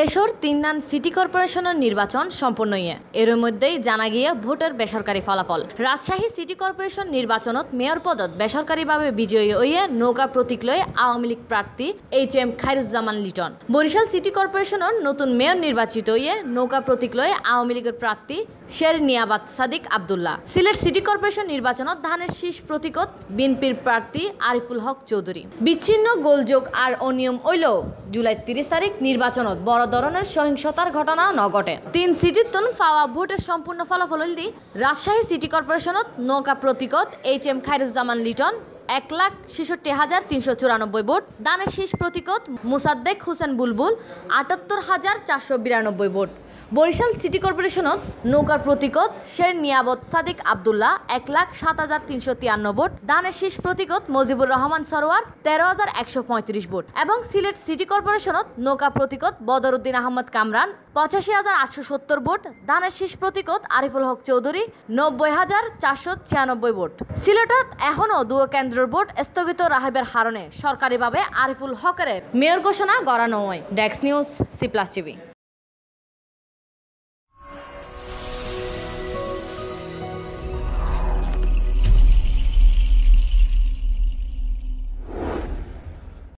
দেশের তিন নান সিটি কর্পোরেশনের নির্বাচন সম্পন্ন ইয়ে এর মধ্যেই জানা গিয়ে ভোটের বেসরকারি ফলাফল রাজশাহী সিটি কর্পোরেশন নির্বাচনত মেয়র পদত বেসরকারিভাবে বিজয়ী হইয়ে নৌকা প্রতীক লয়ে আওয়ামী লীগ প্রার্থী H M Khairuzzaman Liton Barishal city কর্পোরেশনের নতুন মেয়র নির্বাচিত হইয়ে নৌকা প্রতীক লয়ে আওয়ামী লীগের প্রার্থী Serniabat Sadiq Abdullah Sylhet city corporation নির্বাচনত ধানের শীষ প্রতীকত বিনপির প্রার্থী আরিফুল হক চৌধুরী বিচ্ছিন্ন গোলযোগ আর অনিয়ম হইলেও জুলাই তিরিশ তারিখ নির্বাচনত বড় ধরনের সহিংসতার ঘটনা নঘটে তিন সিটির তুন পাওয়া ভোটের সম্পূর্ণ ফলাফল দি রাজশাহী সিটি কর্পোরেশনত নৌকা প্রতীকত এইচ এম খায়রুজ্জামান লিটন এক লাখ ছেষট্টি হাজার তিনশো চুরানব্বই ভোট দানের শীষ প্রতীকত মুসাদ্দেক হোসেন বুলবুল আটাত্তর হাজার চারশো বিরানব্বই ভোট বরিশাল সিটি কর্পোরেশনত নৌকার প্রতীকত শের নিয়াবত সাদিক আবদুল্লাহ এক লাখ সাত হাজার তিনশো তিয়ান্ন ভোট দানের শীষ প্রতীকত মজিবুর রহমান সরোয়ার তেরো হাজার একশো পঁয়ত্রিশ ভোট এবং সিলেট সিটি কর্পোরেশনত নৌকা প্রতীকত বদরউদ্দিন আহমদ কামরান পঁচাশি হাজার আটশো সত্তর ভোট দানের শীষ প্রতীকত আরিফুল হক চৌধুরী নব্বই হাজার চারশো ছিয়ানব্বই ভোট সিলেটত এখনও দুয়ো কেন্দ্রের ভোট স্থগিত রাহেবের হারণে সরকারিভাবে আরিফুল হকের মেয়র ঘোষণা করানো হয় ডেক্স নিউজ সি প্লাস টিভি